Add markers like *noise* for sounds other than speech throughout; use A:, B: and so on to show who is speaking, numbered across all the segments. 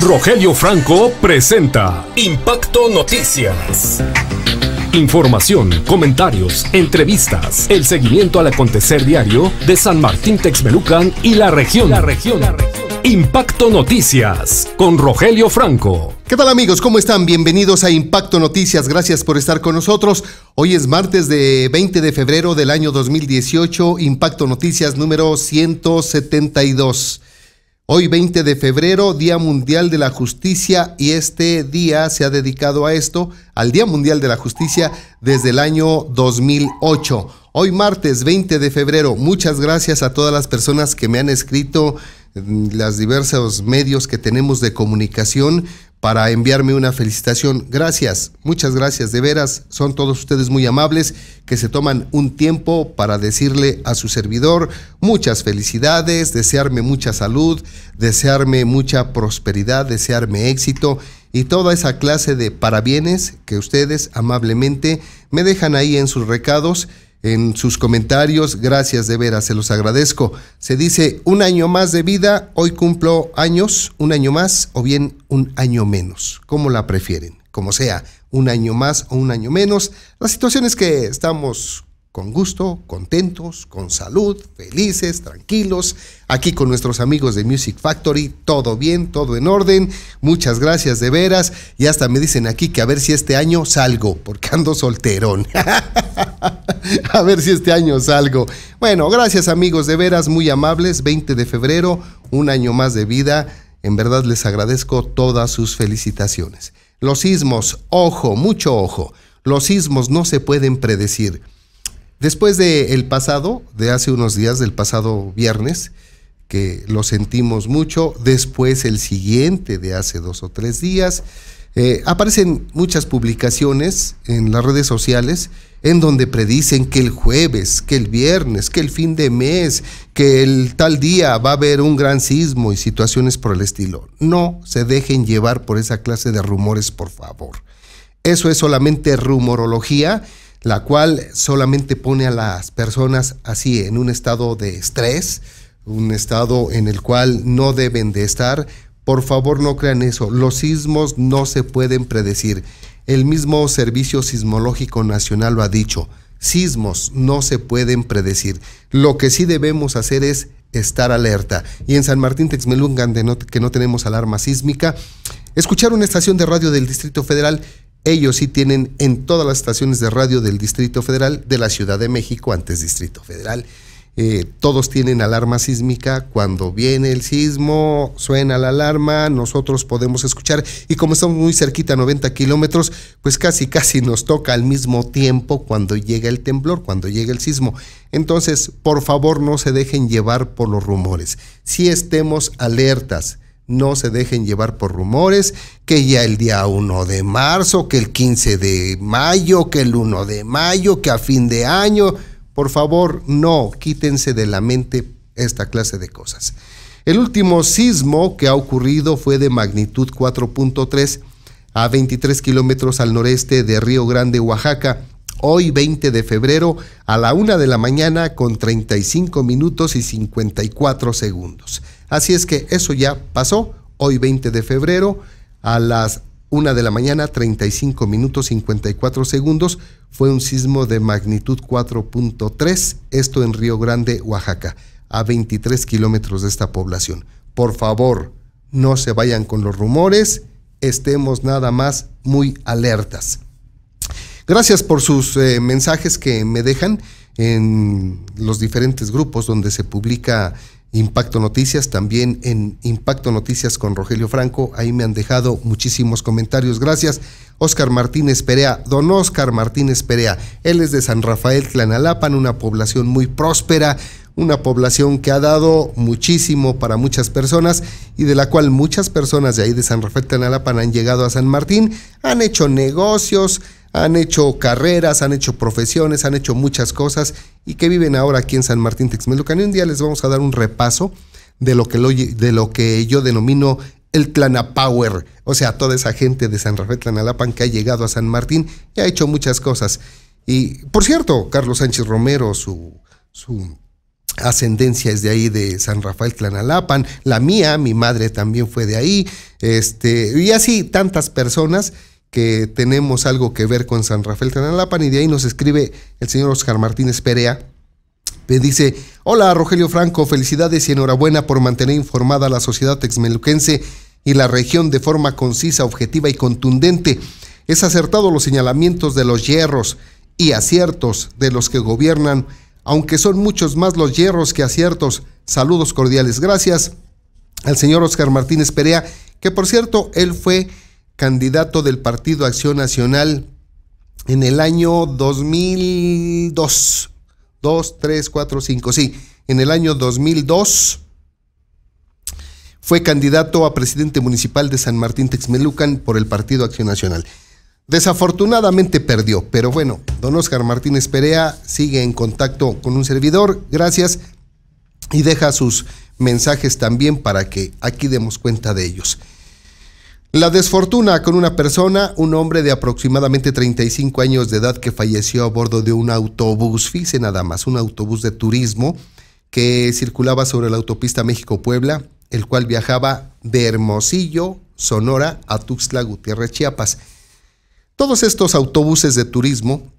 A: Rogelio Franco presenta Impacto Noticias. Información, comentarios, entrevistas, el seguimiento al acontecer diario de San Martín Texmelucan y la región. La región. Impacto Noticias con Rogelio Franco. ¿Qué tal amigos? ¿Cómo están? Bienvenidos a Impacto Noticias. Gracias por estar con nosotros. Hoy es martes de 20 de febrero del año 2018, Impacto Noticias número 172. Hoy 20 de febrero, Día Mundial de la Justicia, y este día se ha dedicado a esto, al Día Mundial de la Justicia, desde el año 2008. Hoy martes 20 de febrero, muchas gracias a todas las personas que me han escrito, en mm, los diversos medios que tenemos de comunicación, para enviarme una felicitación. Gracias, muchas gracias, de veras, son todos ustedes muy amables que se toman un tiempo para decirle a su servidor muchas felicidades, desearme mucha salud, desearme mucha prosperidad, desearme éxito y toda esa clase de parabienes que ustedes amablemente me dejan ahí en sus recados en sus comentarios. Gracias de veras, se los agradezco. Se dice un año más de vida, hoy cumplo años, un año más o bien un año menos, como la prefieren, como sea, un año más o un año menos. La situación es que estamos con gusto, contentos, con salud, felices, tranquilos. Aquí con nuestros amigos de Music Factory, todo bien, todo en orden. Muchas gracias de veras. Y hasta me dicen aquí que a ver si este año salgo, porque ando solterón. *laughs* a ver si este año salgo. Bueno, gracias amigos de veras, muy amables. 20 de febrero, un año más de vida. En verdad les agradezco todas sus felicitaciones. Los sismos, ojo, mucho ojo. Los sismos no se pueden predecir Después del el pasado, de hace unos días, del pasado viernes, que lo sentimos mucho, después el siguiente de hace dos o tres días, eh, aparecen muchas publicaciones en las redes sociales en donde predicen que el jueves, que el viernes, que el fin de mes, que el tal día va a haber un gran sismo y situaciones por el estilo. No se dejen llevar por esa clase de rumores, por favor. Eso es solamente rumorología la cual solamente pone a las personas así en un estado de estrés, un estado en el cual no deben de estar. Por favor, no crean eso. Los sismos no se pueden predecir. El mismo Servicio Sismológico Nacional lo ha dicho. Sismos no se pueden predecir. Lo que sí debemos hacer es estar alerta. Y en San Martín Texmelungan, de que no tenemos alarma sísmica, escuchar una estación de radio del Distrito Federal ellos sí tienen en todas las estaciones de radio del Distrito Federal, de la Ciudad de México, antes Distrito Federal. Eh, todos tienen alarma sísmica. Cuando viene el sismo, suena la alarma, nosotros podemos escuchar. Y como estamos muy cerquita, 90 kilómetros, pues casi, casi nos toca al mismo tiempo cuando llega el temblor, cuando llega el sismo. Entonces, por favor, no se dejen llevar por los rumores. Si estemos alertas no se dejen llevar por rumores, que ya el día 1 de marzo, que el 15 de mayo, que el 1 de mayo, que a fin de año. Por favor, no, quítense de la mente esta clase de cosas. El último sismo que ha ocurrido fue de magnitud 4.3 a 23 kilómetros al noreste de Río Grande, Oaxaca, hoy 20 de febrero a la 1 de la mañana con 35 minutos y 54 segundos. Así es que eso ya pasó. Hoy 20 de febrero a las 1 de la mañana 35 minutos 54 segundos fue un sismo de magnitud 4.3, esto en Río Grande, Oaxaca, a 23 kilómetros de esta población. Por favor, no se vayan con los rumores, estemos nada más muy alertas. Gracias por sus eh, mensajes que me dejan en los diferentes grupos donde se publica Impacto Noticias, también en Impacto Noticias con Rogelio Franco. Ahí me han dejado muchísimos comentarios. Gracias. Oscar Martínez Perea, don Oscar Martínez Perea. Él es de San Rafael Tlanalapan, una población muy próspera, una población que ha dado muchísimo para muchas personas y de la cual muchas personas de ahí de San Rafael Tlanalapan han llegado a San Martín, han hecho negocios, han hecho carreras, han hecho profesiones, han hecho muchas cosas y que viven ahora aquí en San Martín Texmelucan. Y un día les vamos a dar un repaso de lo que, lo, de lo que yo denomino el power, o sea, toda esa gente de San Rafael Tlanalapan que ha llegado a San Martín y ha hecho muchas cosas. Y, por cierto, Carlos Sánchez Romero, su, su ascendencia es de ahí, de San Rafael Tlanalapan, la mía, mi madre también fue de ahí, este, y así tantas personas que tenemos algo que ver con San Rafael Tlanalapan y de ahí nos escribe el señor Oscar Martínez Perea. Me dice, hola Rogelio Franco, felicidades y enhorabuena por mantener informada a la sociedad texmeluquense y la región de forma concisa, objetiva y contundente. Es acertado los señalamientos de los hierros y aciertos de los que gobiernan, aunque son muchos más los hierros que aciertos. Saludos cordiales. Gracias al señor Oscar Martínez Perea, que por cierto, él fue candidato del Partido Acción Nacional en el año 2002. 2, 3, 4, 5, sí. En el año 2002 fue candidato a presidente municipal de San Martín Texmelucan por el Partido Acción Nacional. Desafortunadamente perdió, pero bueno, don Oscar Martínez Perea sigue en contacto con un servidor, gracias, y deja sus mensajes también para que aquí demos cuenta de ellos. La desfortuna con una persona, un hombre de aproximadamente 35 años de edad que falleció a bordo de un autobús, fíjese nada más, un autobús de turismo que circulaba sobre la autopista México-Puebla, el cual viajaba de Hermosillo, Sonora, a Tuxtla Gutiérrez, Chiapas. Todos estos autobuses de turismo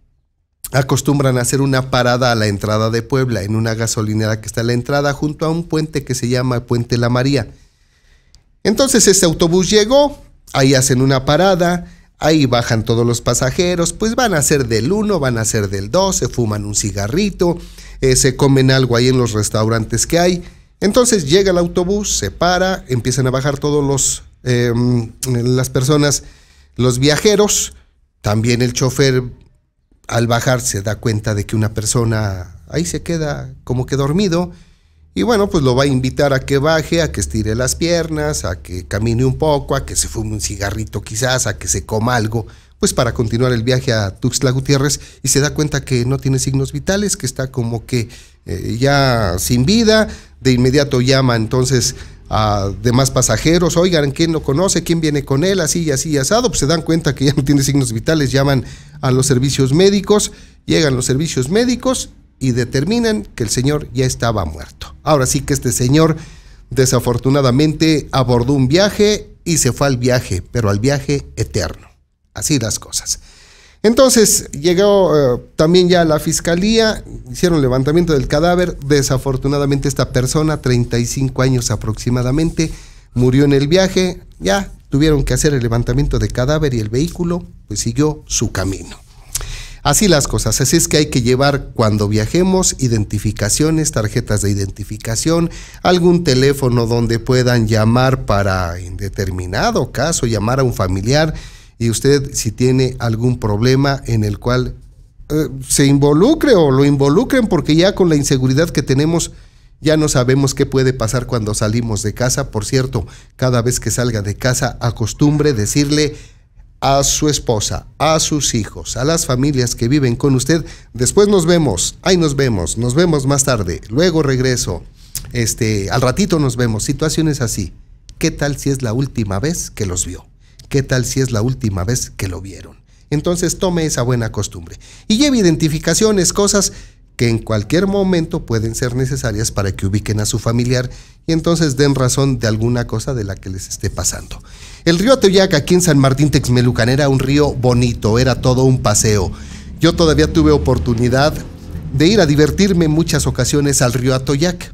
A: acostumbran a hacer una parada a la entrada de Puebla, en una gasolinera que está a la entrada, junto a un puente que se llama Puente La María. Entonces ese autobús llegó, ahí hacen una parada, ahí bajan todos los pasajeros, pues van a ser del 1, van a ser del 2, se fuman un cigarrito, eh, se comen algo ahí en los restaurantes que hay. Entonces llega el autobús, se para, empiezan a bajar todos los, em, las personas, los viajeros, también el chofer al bajar se da cuenta de que una persona ahí se queda como que dormido y bueno, pues lo va a invitar a que baje, a que estire las piernas, a que camine un poco, a que se fume un cigarrito quizás, a que se coma algo, pues para continuar el viaje a Tuxtla Gutiérrez y se da cuenta que no tiene signos vitales, que está como que eh, ya sin vida, de inmediato llama entonces a demás pasajeros, oigan, ¿quién lo conoce? ¿Quién viene con él? Así y así y asado, pues se dan cuenta que ya no tiene signos vitales, llaman a los servicios médicos, llegan los servicios médicos y determinan que el señor ya estaba muerto. Ahora sí que este señor desafortunadamente abordó un viaje y se fue al viaje, pero al viaje eterno. Así las cosas. Entonces llegó eh, también ya la fiscalía, hicieron levantamiento del cadáver. Desafortunadamente esta persona, 35 años aproximadamente, murió en el viaje. Ya tuvieron que hacer el levantamiento de cadáver y el vehículo pues siguió su camino. Así las cosas, así es que hay que llevar cuando viajemos identificaciones, tarjetas de identificación, algún teléfono donde puedan llamar para en determinado caso, llamar a un familiar y usted si tiene algún problema en el cual eh, se involucre o lo involucren porque ya con la inseguridad que tenemos ya no sabemos qué puede pasar cuando salimos de casa. Por cierto, cada vez que salga de casa acostumbre decirle a su esposa, a sus hijos, a las familias que viven con usted. Después nos vemos, ahí nos vemos, nos vemos más tarde, luego regreso, este, al ratito nos vemos, situaciones así. ¿Qué tal si es la última vez que los vio? ¿Qué tal si es la última vez que lo vieron? Entonces tome esa buena costumbre y lleve identificaciones, cosas que en cualquier momento pueden ser necesarias para que ubiquen a su familiar y entonces den razón de alguna cosa de la que les esté pasando. El río Atoyac aquí en San Martín Texmelucan era un río bonito, era todo un paseo. Yo todavía tuve oportunidad de ir a divertirme en muchas ocasiones al río Atoyac.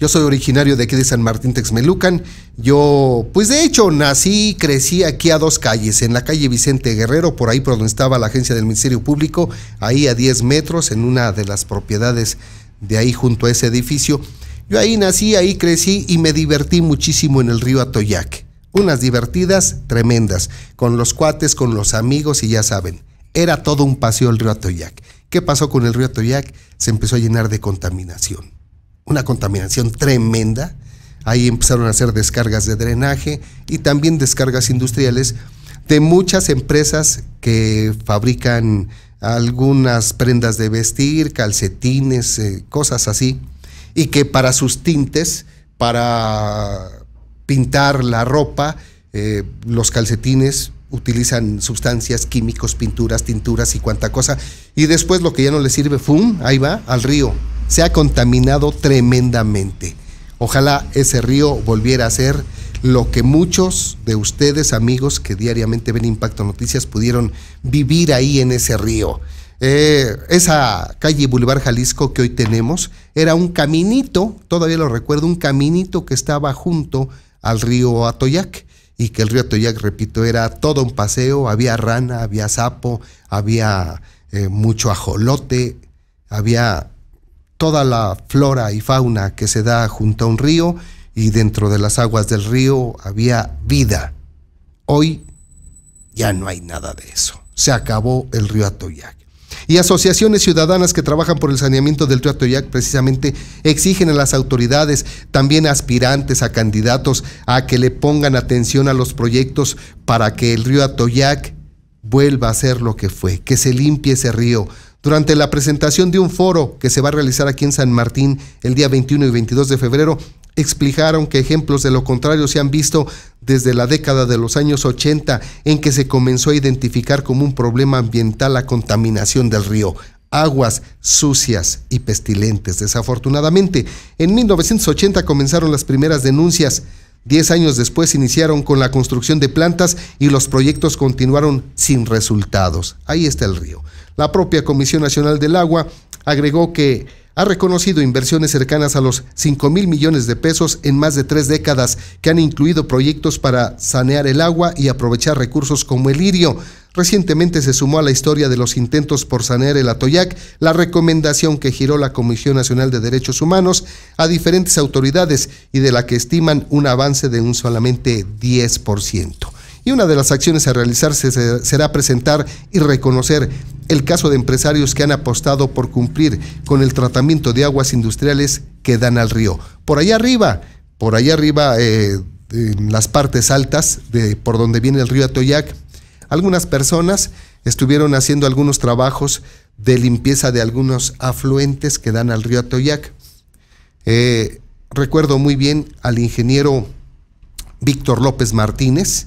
A: Yo soy originario de aquí de San Martín Texmelucan. Yo, pues de hecho, nací y crecí aquí a dos calles, en la calle Vicente Guerrero, por ahí por donde estaba la agencia del Ministerio Público, ahí a 10 metros, en una de las propiedades de ahí junto a ese edificio. Yo ahí nací, ahí crecí y me divertí muchísimo en el río Atoyac. Unas divertidas tremendas, con los cuates, con los amigos y ya saben, era todo un paseo el río Atoyac. ¿Qué pasó con el río Atoyac? Se empezó a llenar de contaminación una contaminación tremenda. Ahí empezaron a hacer descargas de drenaje y también descargas industriales de muchas empresas que fabrican algunas prendas de vestir, calcetines, eh, cosas así, y que para sus tintes, para pintar la ropa, eh, los calcetines utilizan sustancias, químicos, pinturas, tinturas y cuanta cosa, y después lo que ya no les sirve, ¡fum!, ahí va, al río se ha contaminado tremendamente. Ojalá ese río volviera a ser lo que muchos de ustedes, amigos que diariamente ven Impacto Noticias, pudieron vivir ahí en ese río. Eh, esa calle Boulevard Jalisco que hoy tenemos era un caminito, todavía lo recuerdo, un caminito que estaba junto al río Atoyac y que el río Atoyac, repito, era todo un paseo, había rana, había sapo, había eh, mucho ajolote, había toda la flora y fauna que se da junto a un río y dentro de las aguas del río había vida. Hoy ya no hay nada de eso. Se acabó el río Atoyac. Y asociaciones ciudadanas que trabajan por el saneamiento del río Atoyac precisamente exigen a las autoridades, también aspirantes a candidatos, a que le pongan atención a los proyectos para que el río Atoyac vuelva a ser lo que fue, que se limpie ese río, durante la presentación de un foro que se va a realizar aquí en San Martín el día 21 y 22 de febrero, explicaron que ejemplos de lo contrario se han visto desde la década de los años 80 en que se comenzó a identificar como un problema ambiental la contaminación del río, aguas sucias y pestilentes. Desafortunadamente, en 1980 comenzaron las primeras denuncias. Diez años después iniciaron con la construcción de plantas y los proyectos continuaron sin resultados. Ahí está el río. La propia Comisión Nacional del Agua agregó que ha reconocido inversiones cercanas a los 5 mil millones de pesos en más de tres décadas, que han incluido proyectos para sanear el agua y aprovechar recursos como el lirio. Recientemente se sumó a la historia de los intentos por sanear el Atoyac la recomendación que giró la Comisión Nacional de Derechos Humanos a diferentes autoridades y de la que estiman un avance de un solamente 10% y una de las acciones a realizarse será presentar y reconocer el caso de empresarios que han apostado por cumplir con el tratamiento de aguas industriales que dan al río. Por allá arriba, por allá arriba, eh, en las partes altas, de por donde viene el río Atoyac, algunas personas estuvieron haciendo algunos trabajos de limpieza de algunos afluentes que dan al río Atoyac. Eh, recuerdo muy bien al ingeniero Víctor López Martínez,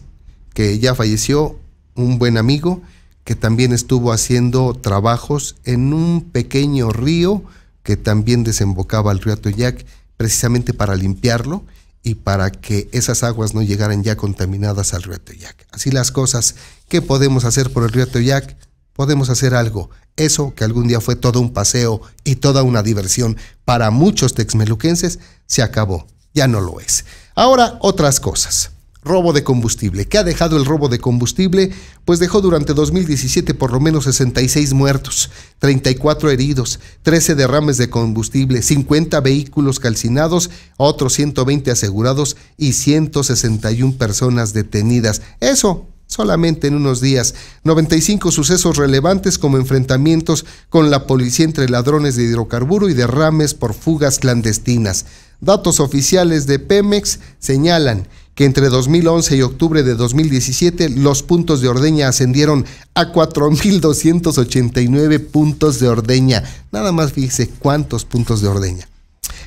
A: que ya falleció, un buen amigo que también estuvo haciendo trabajos en un pequeño río que también desembocaba al río Atoyac, precisamente para limpiarlo y para que esas aguas no llegaran ya contaminadas al río Atoyac. Así las cosas, ¿qué podemos hacer por el río Atoyac? Podemos hacer algo. Eso que algún día fue todo un paseo y toda una diversión para muchos texmeluquenses, se acabó, ya no lo es. Ahora otras cosas robo de combustible. ¿Qué ha dejado el robo de combustible? Pues dejó durante 2017 por lo menos 66 muertos, 34 heridos, 13 derrames de combustible, 50 vehículos calcinados, otros 120 asegurados y 161 personas detenidas. Eso solamente en unos días. 95 sucesos relevantes como enfrentamientos con la policía entre ladrones de hidrocarburo y derrames por fugas clandestinas. Datos oficiales de Pemex señalan que entre 2011 y octubre de 2017 los puntos de ordeña ascendieron a 4.289 puntos de ordeña. Nada más fíjese cuántos puntos de ordeña.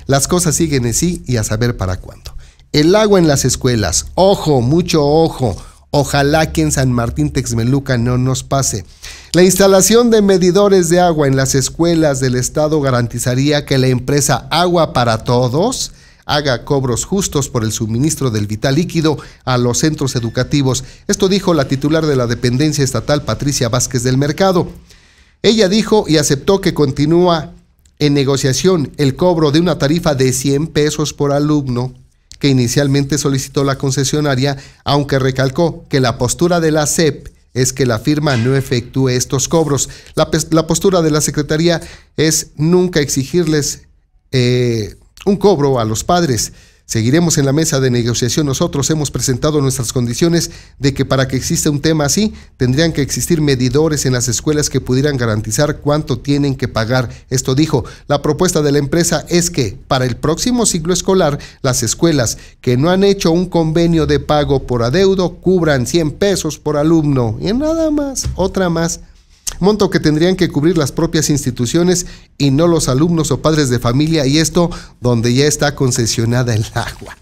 A: Las cosas siguen así y a saber para cuándo. El agua en las escuelas. Ojo, mucho ojo. Ojalá que en San Martín Texmeluca no nos pase. La instalación de medidores de agua en las escuelas del Estado garantizaría que la empresa Agua para Todos haga cobros justos por el suministro del vital líquido a los centros educativos. Esto dijo la titular de la dependencia estatal, Patricia Vázquez del Mercado. Ella dijo y aceptó que continúa en negociación el cobro de una tarifa de 100 pesos por alumno que inicialmente solicitó la concesionaria, aunque recalcó que la postura de la CEP es que la firma no efectúe estos cobros. La, postura de la Secretaría es nunca exigirles eh, un cobro a los padres. Seguiremos en la mesa de negociación. Nosotros hemos presentado nuestras condiciones de que para que exista un tema así, tendrían que existir medidores en las escuelas que pudieran garantizar cuánto tienen que pagar. Esto dijo, la propuesta de la empresa es que para el próximo ciclo escolar, las escuelas que no han hecho un convenio de pago por adeudo cubran 100 pesos por alumno. Y nada más, otra más monto que tendrían que cubrir las propias instituciones y no los alumnos o padres de familia, y esto donde ya está concesionada el agua.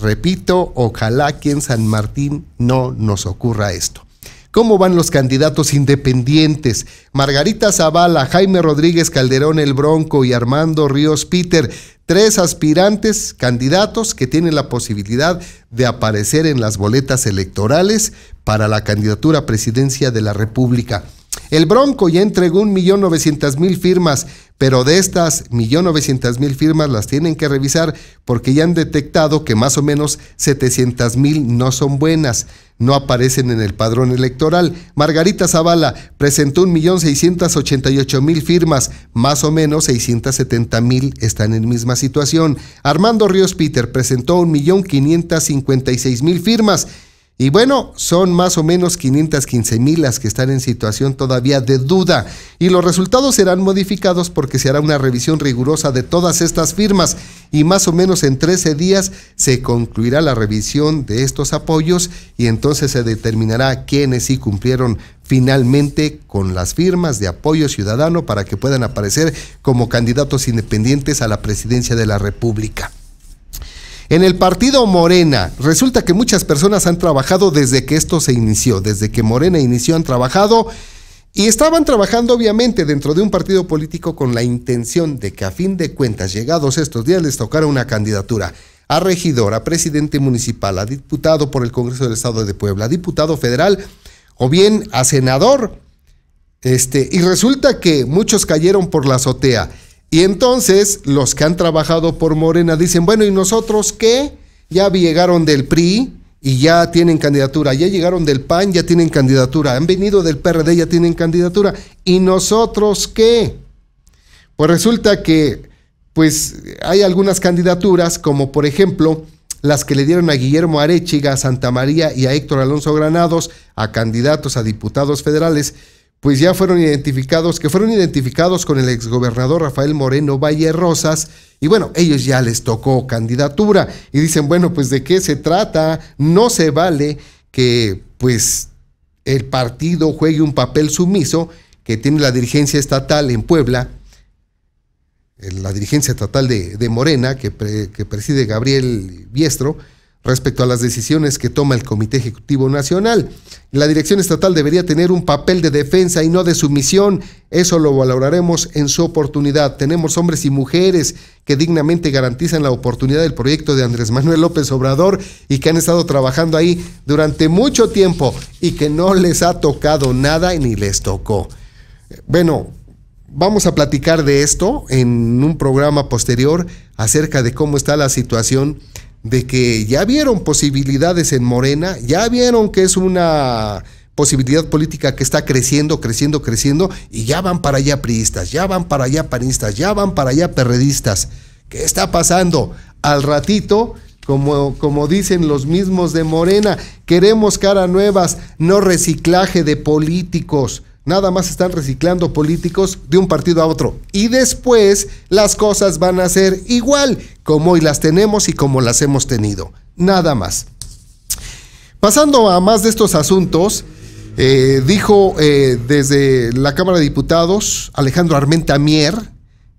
A: Repito, ojalá que en San Martín no nos ocurra esto. ¿Cómo van los candidatos independientes? Margarita Zavala, Jaime Rodríguez Calderón el Bronco y Armando Ríos Peter, tres aspirantes candidatos que tienen la posibilidad de aparecer en las boletas electorales para la candidatura a presidencia de la República. El Bronco ya entregó 1.900.000 firmas, pero de estas 1.900.000 firmas las tienen que revisar porque ya han detectado que más o menos 700.000 no son buenas, no aparecen en el padrón electoral. Margarita Zavala presentó 1.688.000 firmas, más o menos 670.000 están en misma situación. Armando Ríos Peter presentó 1.556.000 firmas y bueno, son más o menos 515 mil las que están en situación todavía de duda. Y los resultados serán modificados porque se hará una revisión rigurosa de todas estas firmas. Y más o menos en 13 días se concluirá la revisión de estos apoyos y entonces se determinará quiénes sí cumplieron finalmente con las firmas de apoyo ciudadano para que puedan aparecer como candidatos independientes a la presidencia de la República. En el partido Morena, resulta que muchas personas han trabajado desde que esto se inició, desde que Morena inició han trabajado y estaban trabajando obviamente dentro de un partido político con la intención de que a fin de cuentas, llegados estos días, les tocara una candidatura a regidor, a presidente municipal, a diputado por el Congreso del Estado de Puebla, a diputado federal o bien a senador. Este, y resulta que muchos cayeron por la azotea. Y entonces los que han trabajado por Morena dicen, bueno, ¿y nosotros qué? Ya llegaron del PRI y ya tienen candidatura, ya llegaron del PAN, ya tienen candidatura, han venido del PRD, ya tienen candidatura. ¿Y nosotros qué? Pues resulta que pues hay algunas candidaturas como por ejemplo las que le dieron a Guillermo Arechiga, a Santa María y a Héctor Alonso Granados, a candidatos a diputados federales, pues ya fueron identificados, que fueron identificados con el exgobernador Rafael Moreno Valle Rosas, y bueno, ellos ya les tocó candidatura, y dicen, bueno, pues de qué se trata, no se vale que pues el partido juegue un papel sumiso que tiene la dirigencia estatal en Puebla, eh, la dirigencia estatal de, Morena, que, que preside Gabriel Biestro, respecto a las decisiones que toma el Comité Ejecutivo Nacional. La dirección estatal debería tener un papel de defensa y no de sumisión. Eso lo valoraremos en su oportunidad. Tenemos hombres y mujeres que dignamente garantizan la oportunidad del proyecto de Andrés Manuel López Obrador y que han estado trabajando ahí durante mucho tiempo y que no les ha tocado nada y ni les tocó. Bueno, vamos a platicar de esto en un programa posterior acerca de cómo está la situación de que ya vieron posibilidades en Morena, ya vieron que es una posibilidad política que está creciendo, creciendo, creciendo, y ya van para allá priistas, ya van para allá panistas, ya van para allá perredistas. ¿Qué está pasando? Al ratito, como, como dicen los mismos de Morena, queremos cara nuevas, no reciclaje de políticos. Nada más están reciclando políticos de un partido a otro. Y después las cosas van a ser igual como hoy las tenemos y como las hemos tenido. Nada más. Pasando a más de estos asuntos, eh, dijo eh, desde la Cámara de Diputados Alejandro Armenta Mier,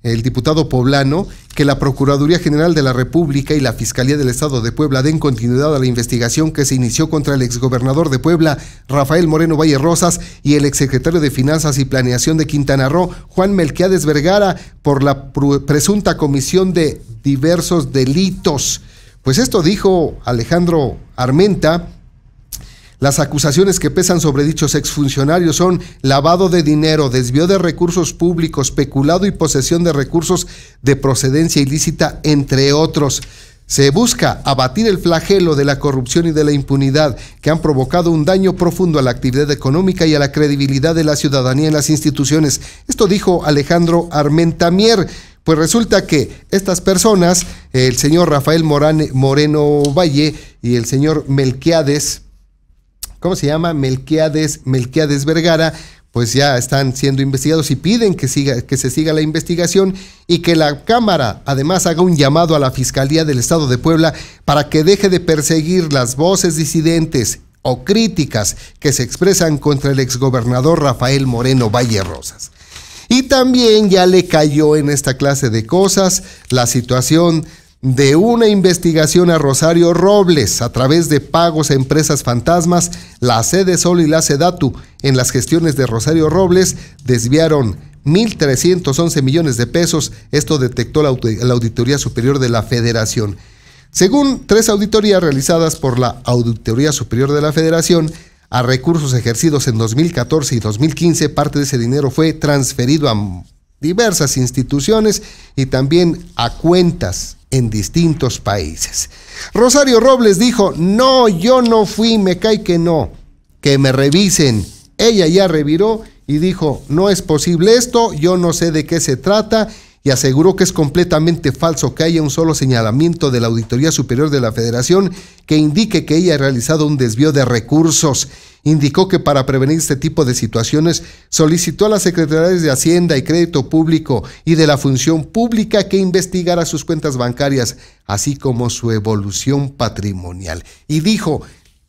A: el diputado poblano que la Procuraduría General de la República y la Fiscalía del Estado de Puebla den continuidad a la investigación que se inició contra el exgobernador de Puebla, Rafael Moreno Valle Rosas, y el exsecretario de Finanzas y Planeación de Quintana Roo, Juan Melquiades Vergara, por la presunta comisión de diversos delitos. Pues esto dijo Alejandro Armenta, las acusaciones que pesan sobre dichos exfuncionarios son lavado de dinero, desvío de recursos públicos, peculado y posesión de recursos de procedencia ilícita, entre otros. Se busca abatir el flagelo de la corrupción y de la impunidad que han provocado un daño profundo a la actividad económica y a la credibilidad de la ciudadanía en las instituciones. Esto dijo Alejandro Armentamier. Pues resulta que estas personas, el señor Rafael Moreno Valle y el señor Melquiades, ¿cómo se llama? Melquiades, Melquiades Vergara, pues ya están siendo investigados y piden que, siga, que se siga la investigación y que la Cámara además haga un llamado a la Fiscalía del Estado de Puebla para que deje de perseguir las voces disidentes o críticas que se expresan contra el exgobernador Rafael Moreno Valle Rosas. Y también ya le cayó en esta clase de cosas la situación de una investigación a Rosario Robles a través de pagos a empresas fantasmas, la sede Sol y la Sedatu en las gestiones de Rosario Robles desviaron 1.311 millones de pesos. Esto detectó la, Auditoría Superior de la Federación. Según tres auditorías realizadas por la Auditoría Superior de la Federación, a recursos ejercidos en 2014 y 2015, parte de ese dinero fue transferido a diversas instituciones y también a cuentas en distintos países. Rosario Robles dijo, no, yo no fui, me cae que no, que me revisen. Ella ya reviró y dijo, no es posible esto, yo no sé de qué se trata y aseguró que es completamente falso que haya un solo señalamiento de la Auditoría Superior de la Federación que indique que ella ha realizado un desvío de recursos indicó que para prevenir este tipo de situaciones solicitó a las secretarías de Hacienda y Crédito Público y de la Función Pública que investigara sus cuentas bancarias, así como su evolución patrimonial. Y dijo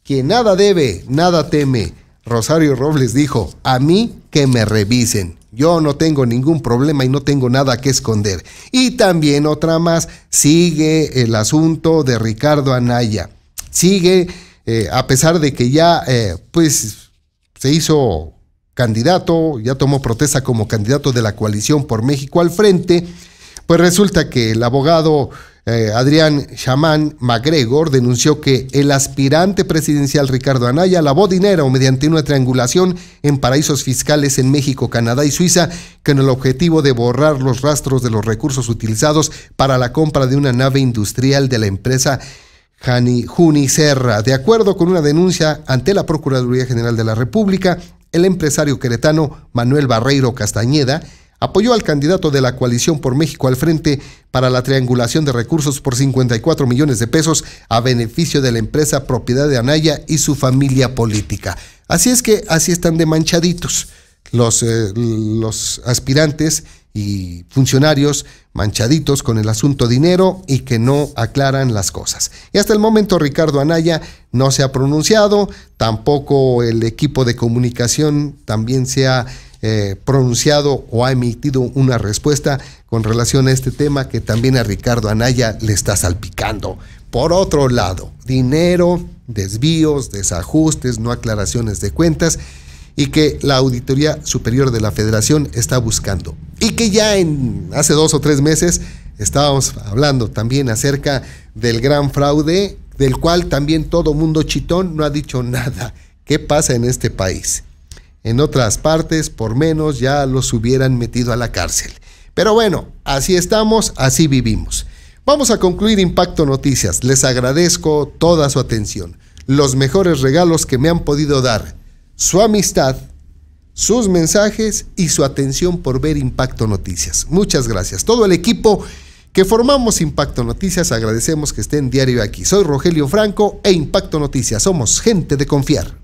A: que nada debe, nada teme. Rosario Robles dijo, a mí que me revisen. Yo no tengo ningún problema y no tengo nada que esconder. Y también otra más, sigue el asunto de Ricardo Anaya. Sigue eh, a pesar de que ya eh, pues se hizo candidato, ya tomó protesta como candidato de la coalición por México al frente, pues resulta que el abogado eh, Adrián Chamán MacGregor denunció que el aspirante presidencial Ricardo Anaya lavó dinero mediante una triangulación en paraísos fiscales en México, Canadá y Suiza con el objetivo de borrar los rastros de los recursos utilizados para la compra de una nave industrial de la empresa Juni Serra. De acuerdo con una denuncia ante la Procuraduría General de la República, el empresario queretano Manuel Barreiro Castañeda apoyó al candidato de la coalición por México al frente para la triangulación de recursos por 54 millones de pesos a beneficio de la empresa propiedad de Anaya y su familia política. Así es que así están de manchaditos los eh, aspirantes y funcionarios manchaditos con el asunto dinero y que no aclaran las cosas. Y hasta el momento Ricardo Anaya no se ha pronunciado, tampoco el equipo de comunicación también se ha eh, pronunciado o ha emitido una respuesta con relación a este tema que también a Ricardo Anaya le está salpicando. Por otro lado, dinero, desvíos, desajustes, no aclaraciones de cuentas y que la Auditoría Superior de la Federación está buscando. Y que ya en hace dos o tres meses estábamos hablando también acerca del gran fraude, del cual también todo mundo chitón no ha dicho nada. ¿Qué pasa en este país? En otras partes, por menos, ya los hubieran metido a la cárcel. Pero bueno, así estamos, así vivimos. Vamos a concluir Impacto Noticias. Les agradezco toda su atención. Los mejores regalos que me han podido dar su amistad, sus mensajes y su atención por ver Impacto Noticias. Muchas gracias. Todo el equipo que formamos Impacto Noticias agradecemos que estén diario aquí. Soy Rogelio Franco e Impacto Noticias. Somos gente de confiar.